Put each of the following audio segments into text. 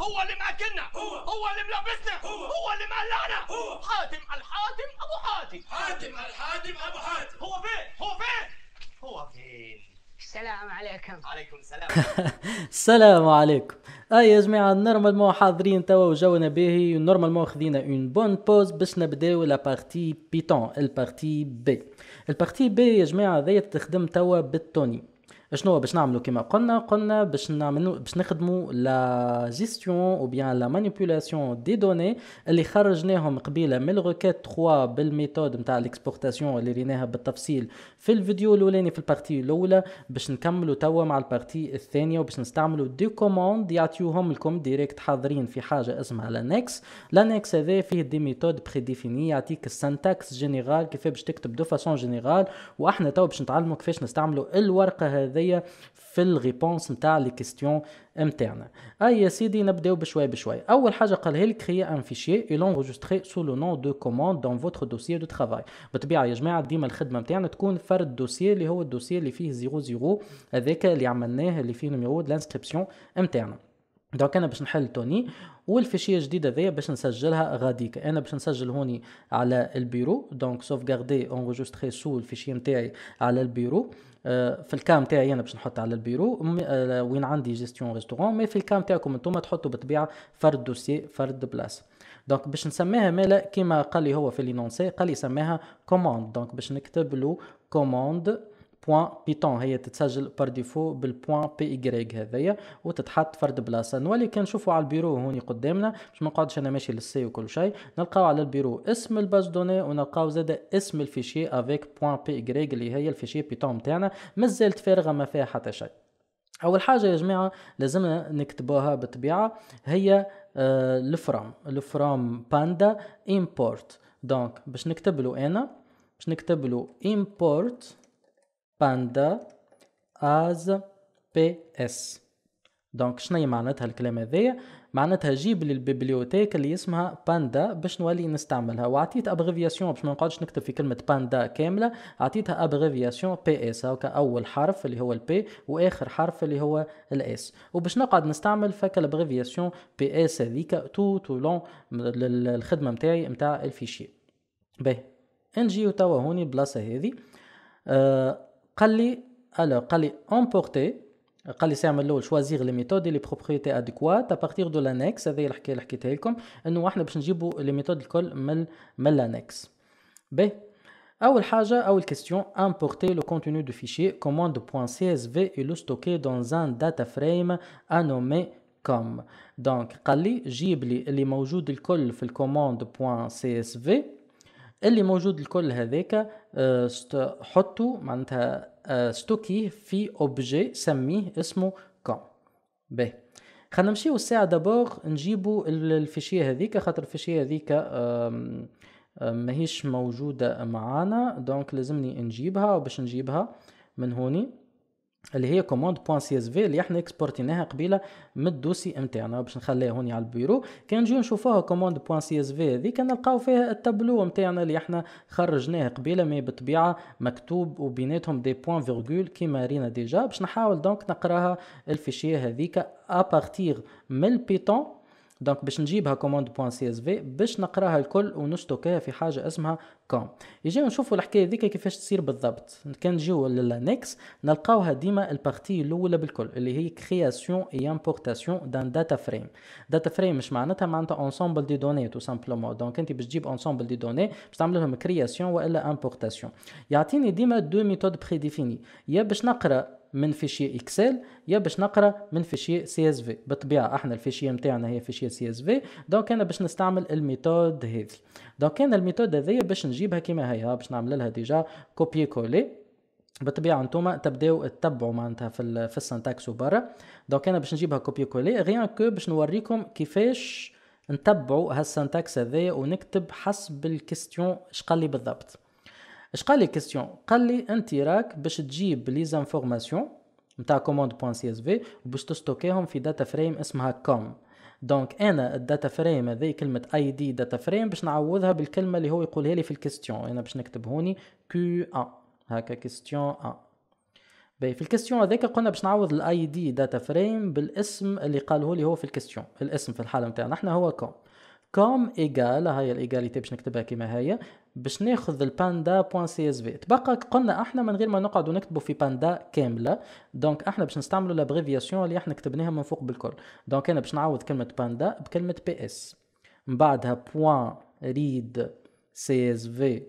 هو اللي مأكلنا هو هو اللي ملبسنا هو هو اللي مقلعنا هو حاتم الحاتم ابو حاتم حاتم الحاتم ابو حاتم هو فين هو فين هو فين السلام عليكم عليكم السلام السلام عليكم اي يا جماعه نورمالمون حاضرين توا وجونا باهي مو خذينا اون بون بوز باش نبداو لا بارتي بيتون البارتي بي البارتي بي يا جماعه ذي تخدم توا بالتوني شنو باش نعملوا كما قلنا قلنا باش نعملوا باش نخدموا لا جيستيون او بيان لا مانيبيولاسيون دي دوني اللي خرجناهم قبيله من الروكيت 3 بالميثود نتاع الاكسبورتاسيون اللي ريناها بالتفصيل في الفيديو الاولاني في البارتي الاولى باش نكملوا توا مع البارتي الثانيه وباش نستعملوا دي كوموند يعطيوهم لكم ديريكت حاضرين في حاجه اسمها لانكس لانكس هذا فيه دي ميثود بري ديفيني يعطيك السنتاكس جينيرال كيف باش تكتب دو فاسون جينيرال واحنا توا باش نتعلموا كيفاش نستعملوا الورقه هذه هذيا في الريبونس نتاع لي كيستيون نتاعنا اي يا سيدي نبداو بشوي بشوي اول حاجه قالها لك كري ان فيشي اي لونغوجستري سو لو نون دو كوموند دون فوتر دوسيي دو ترافاي بطبيعه يا جماعه ديما الخدمه نتاعنا تكون فرد دوسيي اللي هو الدوسيي اللي فيه 00 هذاك اللي عملناه اللي فيه نيميرو دو لانسكريبسيون نتاعنا دونك انا باش نحل توني والفيشيه الجديده هذيا باش نسجلها غاديك انا باش نسجل هوني على البيرو دونك سوف غاردي اونغوجستري سو الفيشيه نتاعي على البيرو آه، في الكام تاعي انا باش نحط على البيرو آه، وين عندي جيستيون ريستورون مي في الكام تاعكم انتم تحطوا بالطبيعه فرد دوسي فرد بلاصه دونك باش نسميها مالا كيما قال لي هو في لينونسي قال لي سميها كوموند دونك باش نكتب له كوموند بوان بيتون هي تتسجل بار ديفو بالبوان بي ايغريك هذايا وتتحط فرد بلاصه نولي كنشوفوا على البيرو هوني قدامنا باش ما نقعدش انا ماشي للسي وكل شيء نلقاو على البيرو اسم الباج دوني ونلقاو زاد اسم الفيشي افيك بوان بي ايغريك اللي هي الفيشي بيتون تاعنا مازالت فارغه ما فيها حتى شيء اول حاجه يا جماعه لازمنا نكتبوها بالطبيعه هي الفرام الفرام باندا امبورت دونك باش نكتب له انا باش نكتب له امبورت باندا از بي اس دونك شنو معناتها الكلام هذايا معناتها جيب لي البيبليوتيك اللي اسمها باندا باش نولي نستعملها وعطيت ابريفياسيون باش ما نقعدش نكتب في كلمه باندا كامله عطيتها ابريفياسيون بي اس هاكا اول حرف اللي هو البي واخر حرف اللي هو الاس وباش نقعد نستعمل فك الابريفياسيون بي اس هذيك تو تو لون الخدمه نتاعي نتاع الفيشي باهي نجيو توا هوني البلاصه هذه آه قال لي alors قال لي امبورتي قال لي سيعمل الاول شوازيغ لي ميثود لي بروبريتي اديكوات ابارتيغ دو لانكس هذه الحكايه اللي حكيتها لكم انه احنا باش نجيبوا لي ميثود الكل من من لانكس باهي اول حاجه اول كيستيون امبورتي لو كونتينو دو فيشي في اي لو ستوكي دون زان داتا فريم انومي كوم دونك قال لي جيب لي اللي موجود الكل في الكوموند بوان سي اس في اللي موجود الكل هذاك حطو معناتها ستوكيه في اوبجي سميه اسمه كون باهي خلينا نمشيو الساعة دابور نجيبو الفيشية هذيك خاطر الفيشية هذيك ماهيش موجودة معانا دونك لازمني نجيبها وباش نجيبها من هوني اللي هي كوموند بوان سي اس في اللي احنا اكسبورتيناها قبيله من الدوسي نتاعنا باش نخليها هوني على البيرو كان نجيو نشوفوها كوموند بوان سي اس في هذيك نلقاو فيها التابلو نتاعنا اللي احنا خرجناه قبيله مي بالطبيعه مكتوب وبيناتهم دي بوان فيرغول كيما رينا ديجا باش نحاول دونك نقراها الفيشيه هذيك ابارتيغ من البيتون دونك باش نجيبها كوموند بوان سي اس في باش نقراها الكل ونشتكيها في حاجه اسمها كوم يجيو نشوفوا الحكايه ذيك كيفاش تصير بالضبط كان نجيو للانكس نلقاوها ديما البارتي الاولى بالكل اللي هي كرياسيون اي امبورتاسيون دان داتا فريم داتا فريم مش معناتها معناتها انسامبل دي دوني تو سامبلومون دونك انت باش تجيب انسامبل دي دوني باش تعمل لهم كرياسيون والا امبورتاسيون يعطيني ديما دو ميثود بريديفيني يا باش نقرا من فيشي اكسل يا باش نقرا من فيشي سي اس في بالطبيعه احنا الفيشيه نتاعنا هي فيشي سي اس في دونك انا باش نستعمل الميثود هذه دونك انا الميثود هذه باش نجيبها كيما هي باش نعمل لها ديجا كوبي كولي بالطبيعه انتم تبداو تتبعوا معناتها في في السنتاكس وبرا دونك انا باش نجيبها كوبي كولي غيان كو باش نوريكم كيفاش نتبعوا هالسنتاكس هذايا ونكتب حسب الكيستيون شقالي لي بالضبط اش قال لي كيستيون قال لي انت راك باش تجيب لي زانفورماسيون نتاع كوموند بوان سي اس في وباش تستوكيهم في داتا فريم اسمها كوم دونك انا الداتا فريم هذه كلمه اي دي داتا فريم باش نعوضها بالكلمه اللي هو يقولها لي في الكيستيون انا باش نكتب هوني كيو ا هكا كيستيون ا باهي في الكيستيون هذاك قلنا باش نعوض الاي دي داتا فريم بالاسم اللي قاله لي هو في الكيستيون الاسم في الحاله نتاعنا احنا هو كوم كوم ايجال هاي الايجاليتي باش نكتبها كيما هي باش ناخذ الباندا بوان سي اس في تبقى قلنا احنا من غير ما نقعد نكتبوا في باندا كامله دونك احنا باش نستعملوا لابريفياسيون اللي احنا كتبناها من فوق بالكل دونك انا باش نعوض كلمه باندا بكلمه بي اس من بعدها بوان ريد سي اس في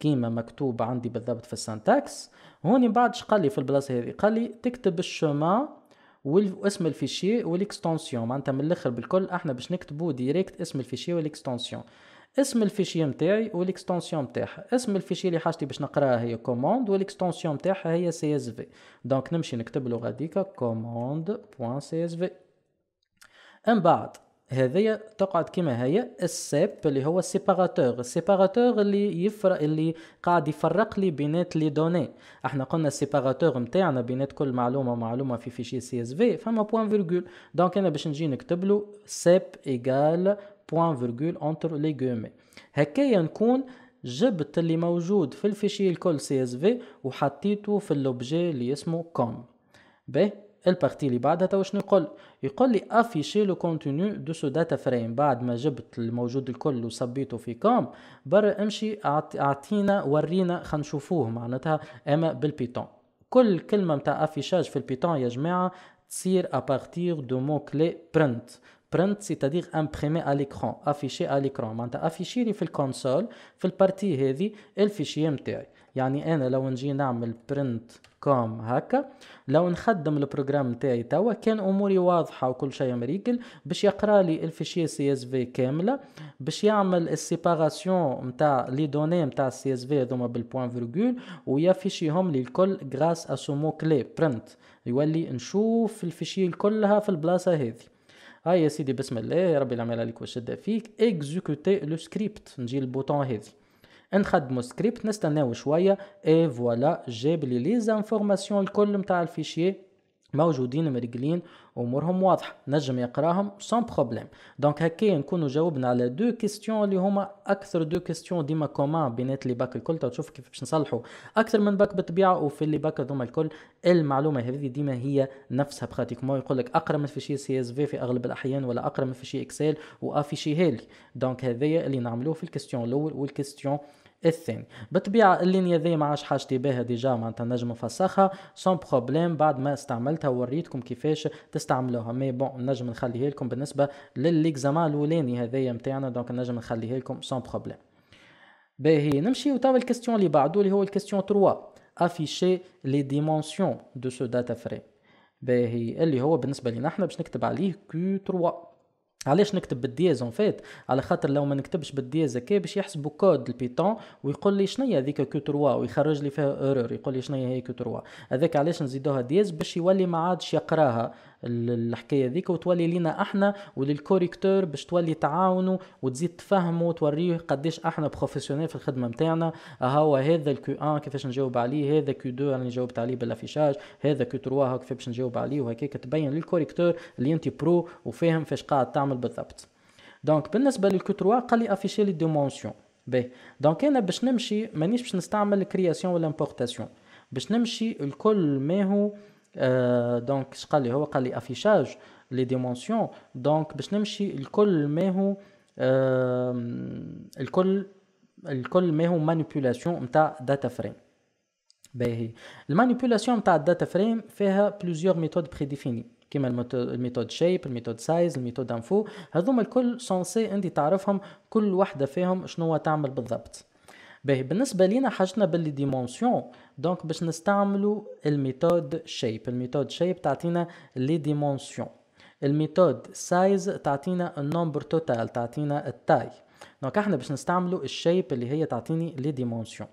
كيما مكتوب عندي بالضبط في السانتاكس هوني من بعد قال لي في البلاصه هذه قال لي تكتب الشومان واسم الفيشي والاكستنسيون معناتها من الاخر بالكل احنا باش نكتبو ديريكت اسم الفيشي والاكستنسيون اسم الفيشي نتاعي والاكستنسيون نتاعها اسم الفيشي اللي حاجتي باش نقراها هي كوموند والاكستنسيون نتاعها هي سي اس في دونك نمشي نكتب له غاديكا كوموند بوان سي اس في من بعد هذه تقعد كما هي السيب اللي هو السيباراتور السيباراتور اللي يفرق اللي قاعد يفرق لي بينات لي دوني احنا قلنا السيباراتور نتاعنا بينات كل معلومه ومعلومه في فيشي سي اس في فما بوان فيرغول دونك انا باش نجي نكتب له سيب ايغال بوان فيرغول انتر لي غومي هكايا نكون جبت اللي موجود في الفيشي الكل سي اس في وحطيته في لوبجي اللي اسمه كوم باهي البارتي اللي بعدها تو شنو يقول يقول لي افيشي لو كونتينيو دو سو داتا فريم بعد ما جبت الموجود الكل وصبيته في كوم برا امشي اعطينا ورينا خلينا نشوفوه معناتها اما بالبيتون كل كلمه نتاع افيشاج في البيتون يا جماعه تصير ابارتير دو مو كلي برنت برنت سيتادير امبريمي على ليكرون افيشي على ليكرون معناتها افيشي لي في الكونسول في البارتي هذه الفيشي نتاعي يعني انا لو نجي نعمل برنت كوم هكا لو نخدم البروجرام نتاعي توا كان اموري واضحه وكل شيء مريقل باش يقرا لي الفيشي سي اس في كامله باش يعمل السيباراسيون نتاع لي دوني نتاع السي اس في هذوما بالبوان فيرغول ويفيشيهم لي الكل غراس مو كلي برنت يولي نشوف الفيشي كلها في البلاصه هذه هاي يا سيدي بسم الله ربي العمل عليك واش فيك اكزيكوتي لو سكريبت نجي البوطون هذه نخدمو سكريبت نستناو شويه اي فوالا جاب لي لي زانفورماسيون الكل نتاع الفيشيه موجودين مرقلين امورهم واضحه نجم يقراهم سون بروبليم دونك هكا نكونوا جاوبنا على دو كيستيون اللي هما اكثر دو كيستيون ديما كومان بينات لي باك الكل تشوف كيف باش نصلحوا اكثر من باك بالطبيعه وفي اللي باك هذوما الكل المعلومه هذه ديما هي نفسها براتيكمون يقول لك اقرا من فيشي سي اس في في اغلب الاحيان ولا اقرا من فيشي اكسل شي هالي دونك هذايا اللي نعملوه في الكيستيون الاول والكيستيون الثاني بالطبيعه اللينيا ذي ما عادش حاجتي بها ديجا معناتها نجم نفسخها سون بروبليم بعد ما استعملتها وريتكم كيفاش تستعملوها مي بون نجم نخليها لكم بالنسبه لليكزامان الاولاني هذايا نتاعنا دونك نجم نخليها لكم سون بروبليم باهي نمشيو توا الكاستيون اللي بعدو اللي هو الكاستيون 3 افيشي لي ديمونسيون دو سو داتا فريم باهي اللي هو بالنسبه لنا احنا باش نكتب عليه كيو 3 علاش نكتب بالدياز اون فيت على خاطر لو ما نكتبش بالدياز هكا باش يحسبوا كود البيتون ويقول لي شنو هي هذيك كو 3 ويخرج لي فيها ايرور يقول لي شنو هي كو 3 هذاك علاش نزيدوها دياز باش يولي ما عادش يقراها الحكايه ذيك وتولي لينا احنا وللكوريكتور باش تولي تعاونوا وتزيد تفهموا وتوريه قديش احنا بروفيسيونيل في الخدمه نتاعنا هو هذا الكو 1 كيفاش نجاوب عليه هذا كو 2 راني جاوبت عليه بالافيشاج هذا كو 3 هاك باش نجاوب عليه وهكاك تبين للكوريكتور اللي انت برو وفاهم فاش قاعد تعمل بالضبط دونك بالنسبه للكو 3 قال لي افيشي لي ديمونسيون باهي دونك انا باش نمشي مانيش باش نستعمل كرياسيون ولا امبورتاسيون باش نمشي الكل ما هو دونك اش قال لي هو قال لي افيشاج لي ديمونسيون دونك باش نمشي الكل ماهو آه الكل الكل ماهو مانيبيولاسيون نتاع داتا فريم باهي المانيبيولاسيون نتاع الداتا فريم فيها بلوزيور ميثود بريديفيني كيما الميثود شيب الميثود سايز الميثود انفو هذوما الكل سونسي انت تعرفهم كل وحده فيهم شنو تعمل بالضبط باهي بالنسبه لينا حاجتنا باللي ديمونسيون دونك باش نستعملوا الميثود شيب الميثود شيب تعطينا لي ديمونسيون الميثود سايز تعطينا النمبر توتال تعطينا التاي دونك احنا باش نستعملوا الشيب اللي هي تعطيني لي ديمونسيون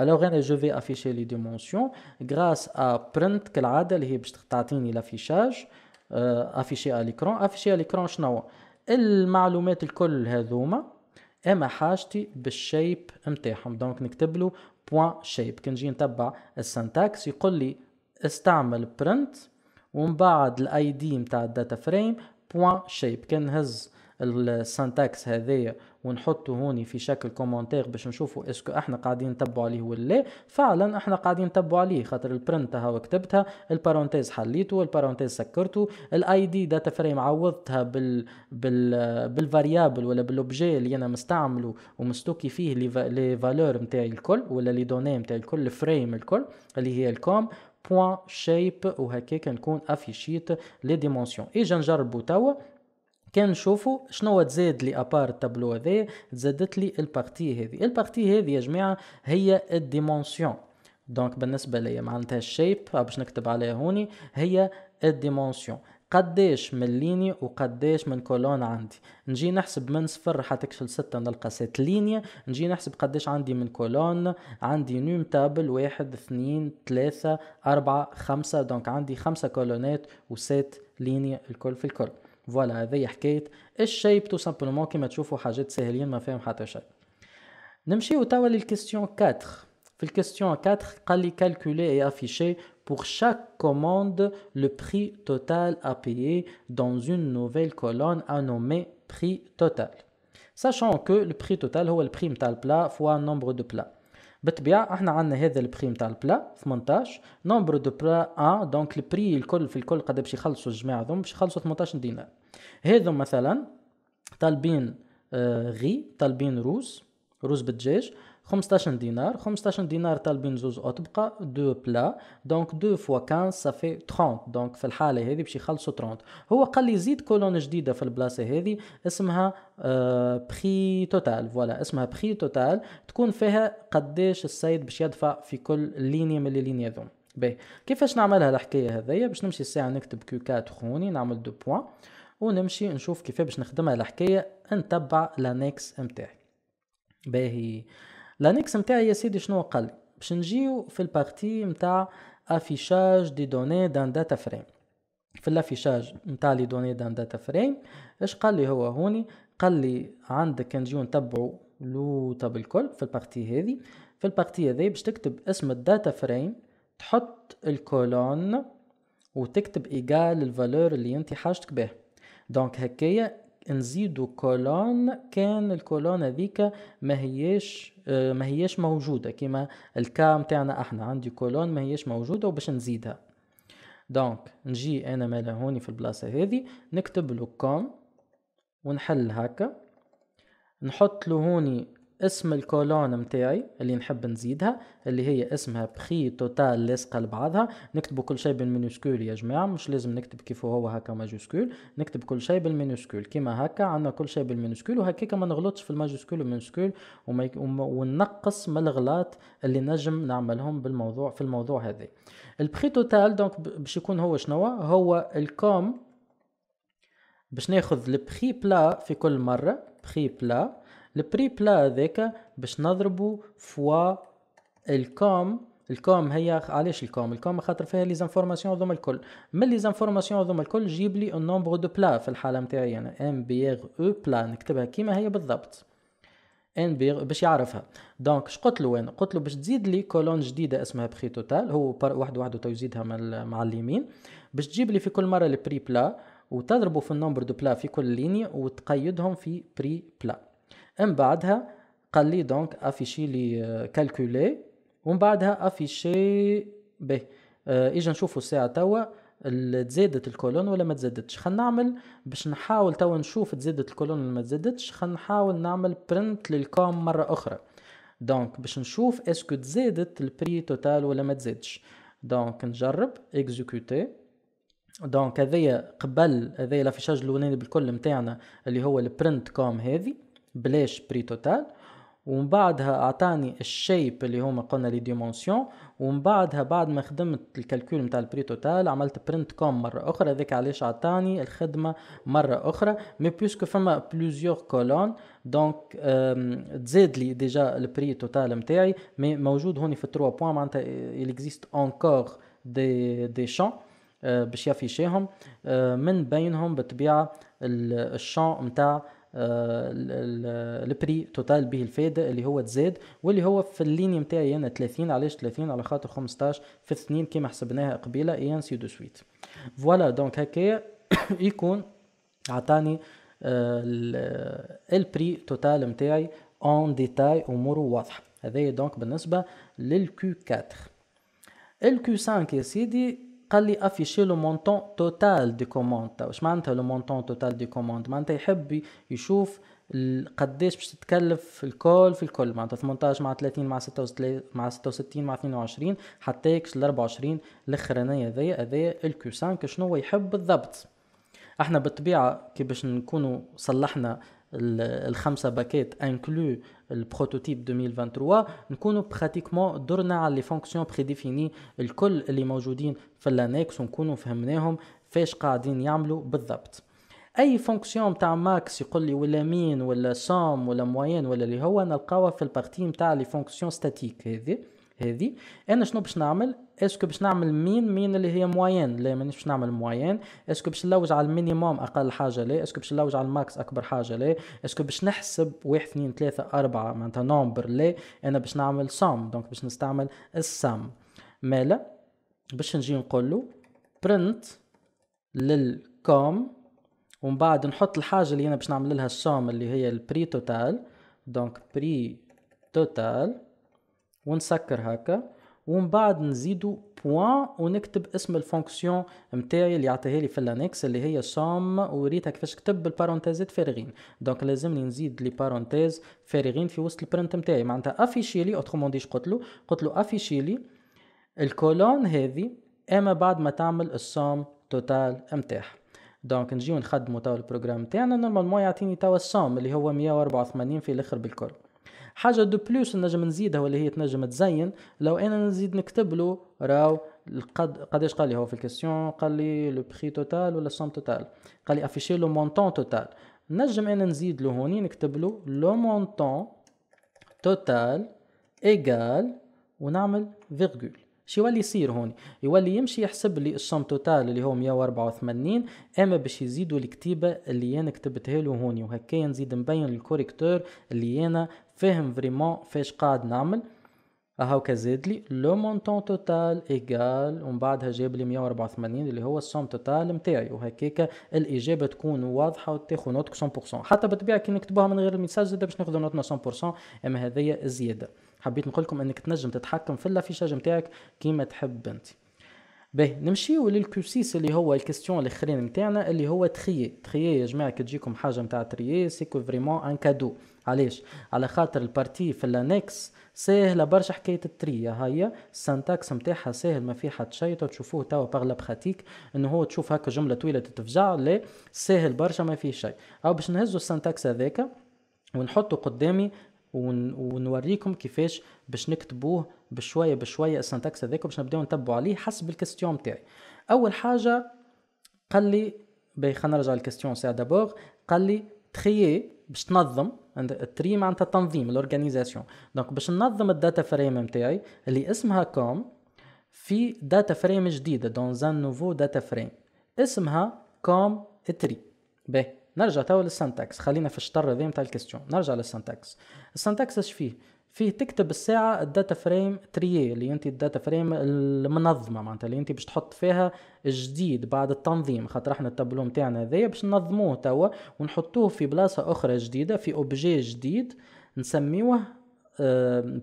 الوغ انا جو في افيشي لي ديمونسيون غراس ا برنت كالعاده اللي هي باش تعطيني لافيشاج افيشي على ليكرون افيشي على ليكرون شنو المعلومات الكل هذوما اما حاجتي بالشيب متاعهم دونك نكتب له بوان شيب كنجي نتبع السنتاكس يقول لي استعمل برنت ومن بعد الاي دي نتاع الداتا فريم بوان شيب كنهز السانتاكس هذايا ونحطه هوني في شكل كومنتير باش نشوفوا اسكو احنا قاعدين نتبعوا عليه ولا لا فعلا احنا قاعدين نتبعوا عليه خاطر البرنت هاو كتبتها البارونتيز حليته البارونتيز سكرته الاي دي داتا فريم عوضتها بال بال بالفاريابل ولا بالاوبجي اللي انا مستعمله ومستوكي فيه لي فالور نتاعي الكل ولا لي دوني نتاعي الكل الفريم الكل اللي هي الكوم بوان شيب وهكاك نكون افيشيت لي ديمونسيون اجا نجربو توا كان نشوفوا شنو تزاد لي ابار التابلو هذا تزادت لي البارتي هذه البارتي هذه يا جماعه هي الديمونسيون دونك بالنسبه ليا معناتها الشيب آه، باش نكتب عليها هوني هي الديمونسيون قداش من لينيا وقداش من كولون عندي نجي نحسب من صفر حتى كشل ستة نلقى ست لينيا نجي نحسب قداش عندي من كولون عندي نوم تابل واحد اثنين ثلاثة أربعة خمسة دونك عندي خمسة كولونات وست لينيا الكل في الكل فوالا هذه حكايه الشيب تو سامبلومون كيما تشوفوا حاجات ساهلين ما فيهم حتى شيء نمشيو توا للكيستيون 4 في الكيستيون 4 قال لي كالكولي اي افيشي pour chaque commande le prix total à payer dans une nouvelle colonne à nommer prix total. Sachant que le prix هو البري نتاع البلا فوا nombre دو بلا بالطبيعة احنا عندنا هذا البري نتاع البلا 18 نومبر دو بلا 1 دونك البري الكل في الكل قد باش يخلصوا الجماعة هذوما باش يخلصوا 18 دينار. هذو مثلا طالبين آه، غي طالبين روز روز بالدجاج 15 دينار 15 دينار طالبين زوز اطبقه دو بلا دونك دو فوا 15 صافي 30 دونك في الحاله هذه باش يخلصوا 30 هو قال لي زيد كولون جديده في البلاصه هذه اسمها بخي توتال فوالا اسمها بخي توتال تكون فيها قداش السيد باش يدفع في كل ليني من اللينيا ذوم باهي كيفاش نعملها الحكايه هذيا باش نمشي الساعه نكتب كيو 4 خوني نعمل دو بوان ونمشي نشوف كيف باش نخدمها الحكايه نتبع لانكس متاعي باهي لانكس متاعي يا سيدي شنو قال باش نجيو في البارتي متاع افيشاج دي دوني دان داتا فريم في الافيشاج متاع لي دوني دان داتا فريم اش قال لي هو هوني قال لي عندك نجيو نتبعو لو طب الكل في البارتي هذه في البارتي هذه باش تكتب اسم الداتا فريم تحط الكولون وتكتب ايجال الفالور اللي انت حاجتك به دونك هكايا نزيدو كولون كان الكولون هذيك ما هياش ما موجوده كيما الكا نتاعنا احنا عندي كولون ما موجوده وباش نزيدها دونك نجي انا مالا هوني في البلاصه هذه نكتب له كوم ونحل هكا نحط له هوني اسم الكولون متاعي اللي نحب نزيدها اللي هي اسمها بخي توتال لاصقة لبعضها نكتبو كل شيء بالمينوسكول يا جماعة مش لازم نكتب كيف هو هكا ماجوسكول نكتب كل شيء بالمينوسكول كيما هكا عندنا كل شيء بالمينوسكول وهكاك ما نغلطش في الماجوسكول والمينوسكول وما ونقص من الغلاط اللي نجم نعملهم بالموضوع في الموضوع هذا البخي توتال دونك باش يكون هو شنو هو الكوم باش ناخذ البخي بلا في كل مرة بخي بلا البري بلا هذاك باش نضربو فوا الكوم الكوم هي علاش الكوم الكوم خاطر فيها لي زانفورماسيون هذوما الكل من لي زانفورماسيون هذوما الكل جيب لي نومبر دو بلا في الحاله نتاعي انا ام بي ار او بلا نكتبها كيما هي بالضبط ان بي باش يعرفها دونك شقلت له انا قلت له باش تزيد لي كولون جديده اسمها بخي توتال هو واحد واحد يزيدها مع اليمين باش تجيب لي في كل مره البري بلا وتضربو في النومبر دو بلا في كل ليني وتقيدهم في بري بلا من بعدها قال لي دونك افيشي لي كالكولي ومن بعدها افيشي به اجا نشوفوا الساعه توا تزادت الكولون ولا ما تزادتش خلينا نعمل باش نحاول توا نشوف تزادت الكولون ولا ما تزادتش خلينا نحاول نعمل برنت للكوم مره اخرى دونك باش نشوف اسكو تزادت البري توتال ولا ما تزادش دونك نجرب اكزيكوتي دونك هذايا قبل هذايا لافيشاج الاولاني بالكل نتاعنا اللي هو البرنت كوم هذه بلاش بري توتال ومن بعدها اعطاني الشيب اللي هما قلنا لي ديمونسيون ومن بعدها بعد ما خدمت الكالكول نتاع البري توتال عملت برنت كوم مره اخرى هذاك علاش عطاني الخدمه مره اخرى مي بيسكو فما بلوزيور كولون دونك تزاد لي ديجا البري توتال نتاعي مي موجود هوني في 3 بوان معناتها اكزيست اونكور دي دي شون باش يافيشيهم آه، من بينهم بالطبيعه الشون نتاع آه، البري توتال به الفايدة اللي هو تزاد واللي هو في اللين متاعي أنا 30 علاش 30 على خاطر 15 في اثنين كيما حسبناها قبيلة اي انسي دو سويت فوالا دونك هكا يكون عطاني البري آه، توتال متاعي اون ديتاي اموره واضحه هذا دونك بالنسبه للكيو 4 الكيو 5 يا سيدي قال لي افيشي لو مونطون توتال دي كوموند واش معناتها لو مونطون توتال دي كوموند معناتها يحب يشوف قداش باش تتكلف الكول في الكل معناتها 18 مع 30 مع 66 مع 66 مع 22 حتى يكش ل 24 الاخرانيه هذيا هذيا الكوسان 5 شنو هو يحب بالضبط احنا بالطبيعه كي باش نكونوا صلحنا الخمسه باكيت انكلو البروتوتيب 2023 نكونوا براتيكمون درنا على لي فونكسيون بريديفيني الكل اللي موجودين في لانكس ونكونوا فهمناهم فاش قاعدين يعملوا بالضبط اي فونكسيون تاع ماكس يقول لي ولا مين ولا سام ولا موين ولا اللي هو نلقاوها في البارتي تاع لي فونكسيون ستاتيك هذه هذه انا شنو باش نعمل اسكو باش نعمل مين مين اللي هي موين لا مانيش باش نعمل موين اسكو باش نلوج على المينيموم اقل حاجه لا اسكو باش نلوج على الماكس اكبر حاجه لا اسكو باش نحسب واحد اثنين ثلاثه اربعه معناتها نومبر لا انا باش نعمل سام دونك باش نستعمل السام مالا باش نجي نقول له برنت للكوم ومن بعد نحط الحاجه اللي انا باش نعمل لها السام اللي هي البري توتال دونك بري توتال ونسكر هكا ومن بعد نزيدو بوان ونكتب اسم الفونكسيون نتاعي اللي يعطيها لي في الانكس اللي هي سام وريتها كيفاش كتب بالبارونتيزات فارغين دونك لازمني نزيد لي بارونتيز فارغين في وسط البرنت نتاعي معناتها افيشي لي اوترومون ديش قلت له قلت له افيشي لي الكولون هذه اما بعد ما تعمل السام توتال نتاعها دونك نجيو نخدمو توا البروجرام تاعنا نورمالمون يعطيني توا السام اللي هو 184 في الاخر بالكل حاجه دو بلوس نجم نزيدها واللي هي تنجم تزين لو انا نزيد نكتب له راو القد قداش قال لي هو في الكيسيون قال لي لو بري توتال ولا السوم توتال قال لي افيشي لو مونطون توتال نجم انا نزيد له هوني نكتب له لو مونطون توتال ايغال ونعمل فيرغول شو يولي يصير هون يولي يمشي يحسب لي السوم توتال اللي هو 184 اما باش يزيدوا الكتيبه اللي انا كتبتها له هوني وهكا نزيد نبين الكوريكتور اللي انا فاهم فريمون فاش قاعد نعمل هاوكا زاد لي لو مونطون توتال ايكال ومن بعدها جاب لي 184 اللي هو السوم توتال نتاعي وهكاك الاجابه تكون واضحه وتاخذ نوتك 100% حتى بالطبيعه كي نكتبوها من غير الميساج زاد باش ناخذ نوتنا 100% اما هذيا زياده حبيت نقول لكم انك تنجم تتحكم في الافيشاج نتاعك كيما تحب انت باهي نمشيو وللكوسيس اللي هو الكيستيون الاخرين نتاعنا اللي هو تخيي تخيي يا جماعه كي تجيكم حاجه نتاع تريي سيكو فريمون ان كادو علاش على خاطر البارتي في الانكس ساهله برشا حكايه التري هيا السنتاكس نتاعها ساهل ما فيه حتى شيء تشوفوه توا باغ لا براتيك انه هو تشوف هكا جمله طويله تتفجع لا ساهل برشا ما فيه شيء او باش نهزوا السنتاكس هذاك ونحطه قدامي ون... ونوريكم كيفاش باش نكتبوه بشويه بشويه السنتكس هذاك باش نبداو نتبعوا عليه حسب الكاستيون تاعي اول حاجه قال لي باهي خلينا نرجع للكاستيون ساعه دابور قال لي تخيي باش تنظم التري معناتها التنظيم الاورجانيزاسيون دونك باش ننظم الداتا فريم نتاعي اللي اسمها كوم في داتا فريم جديده دون زان نوفو داتا فريم اسمها كوم تري باهي نرجع توا للسنتكس خلينا في الشطر ذي نتاع الكيستيون نرجع للسنتكس السنتكس اش فيه فيه تكتب الساعة الداتا فريم تريه اللي انت الداتا فريم المنظمة معناتها اللي انت باش تحط فيها جديد بعد التنظيم خاطر احنا التابلو نتاعنا هذايا باش ننظموه توا ونحطوه في بلاصة أخرى جديدة في أوبجي جديد نسميوه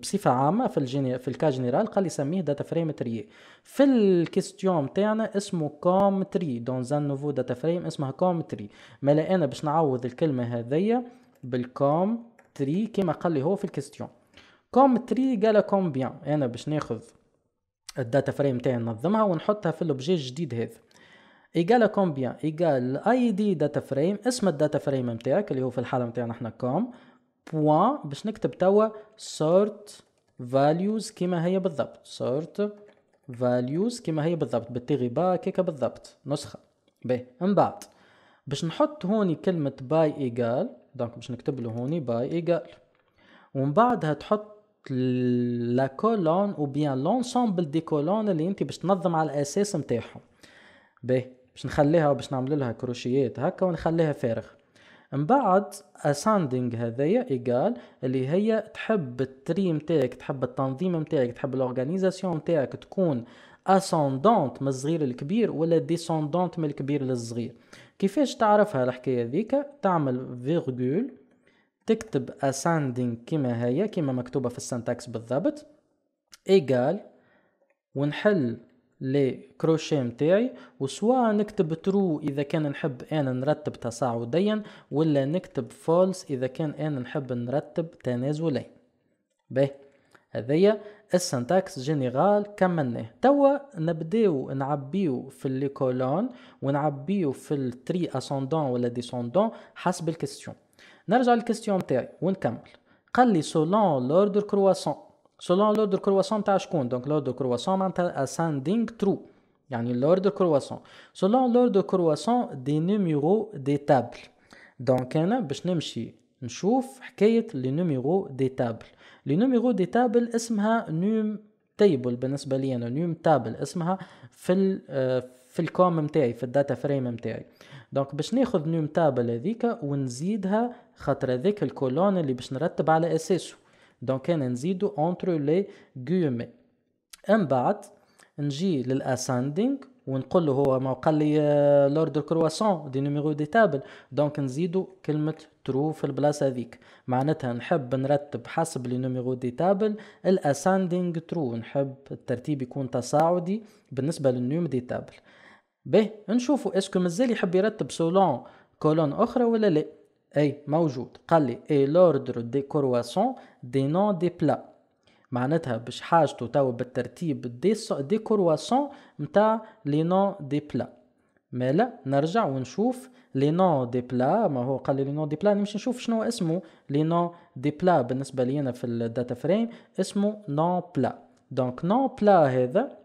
بصفه عامه في الجيني في الكا جينيرال قال يسميه داتا فريم تري في الكيستيون تاعنا اسمه كوم تري دون زان نوفو داتا فريم اسمها كوم تري مالا انا باش نعوض الكلمه هذيا بالكوم تري كما قال لي هو في الكيستيون كوم تري قال كوم بيان انا باش ناخذ الداتا فريم تاعي ننظمها ونحطها في الاوبجي الجديد هذا ايجال كومبيان ايجال اي دي داتا فريم اسم الداتا فريم نتاعك اللي هو في الحاله نتاعنا احنا كوم بوان باش نكتب توا sort values كما هي بالضبط sort values كما هي بالضبط بالتيغي با كيكا بالضبط نسخة باهي من بعد باش نحط هوني كلمة باي ايكال دونك باش نكتب له هوني باي ايكال ومن بعدها تحط لا كولون او بيان لونسومبل دي كولون اللي انت باش تنظم على الاساس نتاعهم باهي باش نخليها وباش نعمل لها كروشيات هكا ونخليها فارغ من بعد اساندينغ هذايا ايجال اللي هي تحب التري متاعك تحب التنظيم متاعك تحب الاورغانيزاسيون متاعك تكون اساندونت من الصغير للكبير ولا ديسوندونت من الكبير للصغير كيفاش تعرفها الحكايه ذيك تعمل فيرغول تكتب اساندينغ كما هي كما مكتوبة في السنتاكس بالضبط ايجال ونحل كروشيه متاعي وسواء نكتب ترو اذا كان نحب انا نرتب تصاعديا ولا نكتب فولس اذا كان انا نحب نرتب تنازلي باهي هذيا السنتاكس جينيرال كملناه توا نبداو نعبيو في لي كولون ونعبيو في التري اسوندون ولا ديسوندون حسب الكيستيون نرجع للكيستيون تاعي ونكمل قال لي سولون لوردر كرواسون سولون لوردر كرواسون تاع شكون دونك لوردر كرواسون معناتها اساندينغ ترو يعني لوردر كرواسون سولون لوردر كرواسون دي نوميرو دي تابل دونك انا باش نمشي نشوف حكايه لي نوميرو دي تابل لي نوميرو دي تابل اسمها نوم تيبل بالنسبه لي انا نوم تابل اسمها في الـ في الكوم نتاعي في الداتا فريم نتاعي دونك باش ناخذ نوم تابل هذيك ونزيدها خاطر هذيك الكولون اللي باش نرتب على اساسه دونك انا نزيدو اونتر لي غيومي ام بعد نجي للاساندينغ ونقول له هو ما قال لي لورد آه، كرواسون دي نيميرو دي تابل دونك نزيدو كلمه ترو في البلاصه هذيك معناتها نحب نرتب حسب لي نيميرو دي تابل الاساندينغ ترو نحب الترتيب يكون تصاعدي بالنسبه للنيوم دي تابل به نشوفوا اسكو مازال يحب يرتب سولون كولون اخرى ولا لا اي موجود قال لي اي لوردر دي كرواسون دي نون دي بلا معناتها باش حاجته توا بالترتيب دي دي كرواسون نتاع لي نون دي بلا مالا نرجع ونشوف لي نون دي بلا ما هو قال لي نون دي بلا نمشي نشوف شنو اسمه لي نون دي بلا بالنسبه لينا في الداتا فريم اسمه نون بلا دونك نون بلا هذا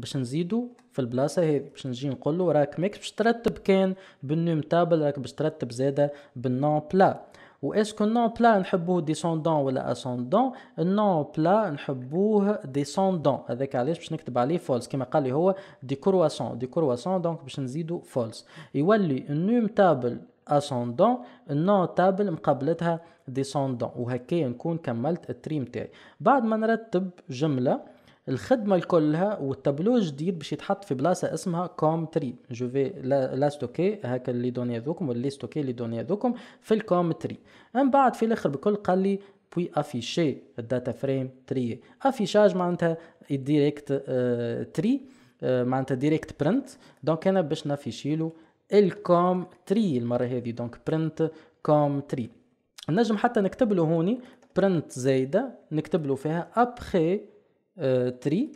باش نزيدو في البلاصه هذه باش نجي نقول له راك ماكش باش ترتب كان بالنوم تابل راك باش ترتب زاده بالنون بلا و اسكو النون بلا نحبوه ديسوندون ولا اسوندون النوم بلا نحبوه ديسوندون هذاك علاش باش نكتب عليه فولس كما قال لي هو دي كرواسون دي كرواسون دونك باش نزيدو فولس يولي النوم تابل اسوندون النوم تابل مقابلتها ديسوندون وهكا نكون كملت التريم تاعي بعد ما نرتب جمله الخدمه كلها والتابلو الجديد باش يتحط في بلاصه اسمها كوم تري جو في لا, ستوكي هاكا اللي دوني هذوكم واللي ستوكي اللي دوني هذوكم في الكوم تري من بعد في الاخر بكل قال لي بوي افيشي الداتا فريم تري افيشاج معناتها ديريكت تري euh, euh, معناتها ديريكت برنت دونك انا باش نافيشيلو الكوم تري المره هذه دونك برنت كوم تري نجم حتى نكتب له هوني برنت زايده نكتب له فيها ابخي تري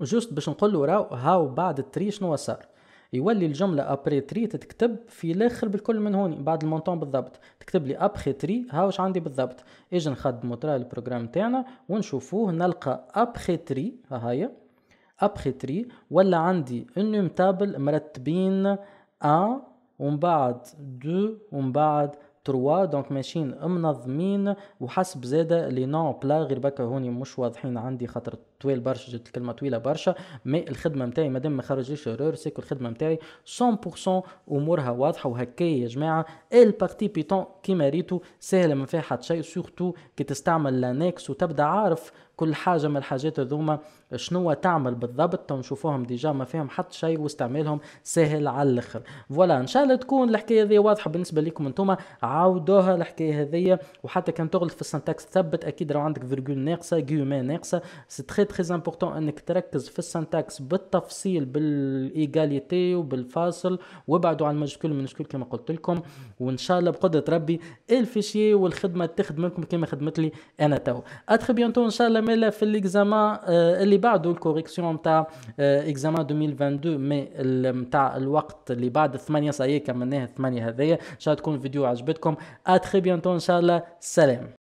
جوست باش نقول له راو هاو بعد تري شنو صار يولي الجملة ابري تري تتكتب في الاخر بالكل من هوني بعد المونتون بالضبط تكتب لي ابخي تري هاوش عندي بالضبط اجي نخدمو ترى البروجرام تاعنا ونشوفوه نلقى ابخي تري ها هي ابخي تري ولا عندي النوم تابل مرتبين ان ومن بعد دو ومن بعد تروا دونك ماشيين منظمين وحسب زاده لي نون بلا غير بكا هوني مش واضحين عندي خاطر طويل برشا جات الكلمه طويله برشا مي الخدمه نتاعي مادام ما خرجليش ايرور سيكو الخدمه نتاعي 100% امورها واضحه وهكايا يا جماعه البارتي بيتون كيما ريتو سهله ما فيها حتى شيء سورتو كي تستعمل لانكس وتبدا عارف كل حاجه من الحاجات هذوما شنو تعمل بالضبط تو نشوفوهم ديجا ما فيهم حتى شيء واستعمالهم سهل على الاخر فوالا ان شاء الله تكون الحكايه هذه واضحه بالنسبه لكم انتم عاودوها الحكايه هذه وحتى كان تغلط في السنتكس ثبت اكيد راه عندك فيرجول ناقصه جيومي ناقصه سي تري تري امبورتون انك تركز في السنتاكس بالتفصيل بالايجاليتي وبالفاصل وابعدوا عن المجهول المنشكول كما قلت لكم وان شاء الله بقدره ربي الفيشي والخدمه تخدم لكم كما خدمت لي انا تو اتري بيانتو ان شاء الله مالا في الاكزاما آه، اللي بعده الكوريكسيون نتاع آه، اكزاما 2022 مي نتاع الوقت اللي بعد الثمانيه صايي كملناها الثمانيه هذيا ان شاء الله تكون الفيديو عجبتكم اتري بيانتو ان شاء الله سلام